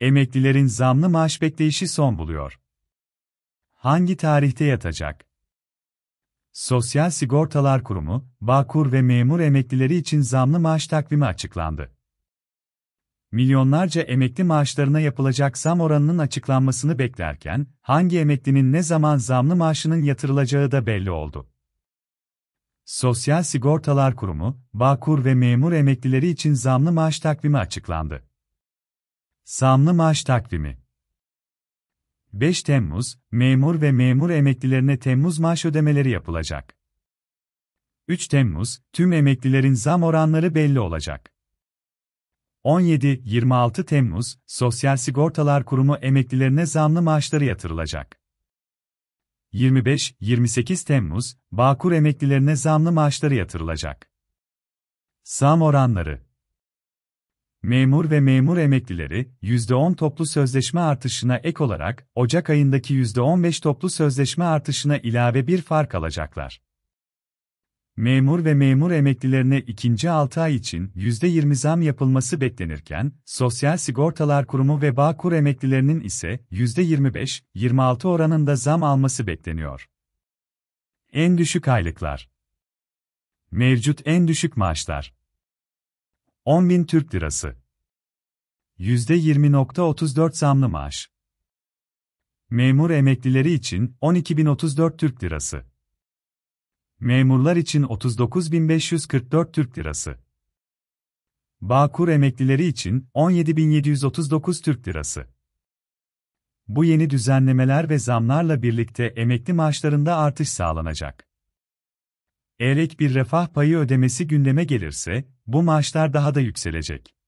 Emeklilerin zamlı maaş bekleyişi son buluyor. Hangi tarihte yatacak? Sosyal Sigortalar Kurumu, Bağkur ve memur emeklileri için zamlı maaş takvimi açıklandı. Milyonlarca emekli maaşlarına yapılacak zam oranının açıklanmasını beklerken, hangi emeklinin ne zaman zamlı maaşının yatırılacağı da belli oldu. Sosyal Sigortalar Kurumu, Bağkur ve memur emeklileri için zamlı maaş takvimi açıklandı. Samlı maaş takvimi 5 Temmuz, memur ve memur emeklilerine Temmuz maaş ödemeleri yapılacak. 3 Temmuz, tüm emeklilerin zam oranları belli olacak. 17-26 Temmuz, Sosyal Sigortalar Kurumu emeklilerine zamlı maaşları yatırılacak. 25-28 Temmuz, Bağkur emeklilerine zamlı maaşları yatırılacak. Zam oranları Memur ve memur emeklileri, %10 toplu sözleşme artışına ek olarak, Ocak ayındaki %15 toplu sözleşme artışına ilave bir fark alacaklar. Memur ve memur emeklilerine ikinci 6 ay için %20 zam yapılması beklenirken, Sosyal Sigortalar Kurumu ve Bağkur emeklilerinin ise %25-26 oranında zam alması bekleniyor. En düşük aylıklar Mevcut en düşük maaşlar 10.000 Türk Lirası. %20.34 zamlı maaş. Memur emeklileri için 12.034 Türk Lirası. Memurlar için 39.544 Türk Lirası. Bağkur emeklileri için 17.739 Türk Lirası. Bu yeni düzenlemeler ve zamlarla birlikte emekli maaşlarında artış sağlanacak. Eğer ek bir refah payı ödemesi gündeme gelirse, bu maaşlar daha da yükselecek.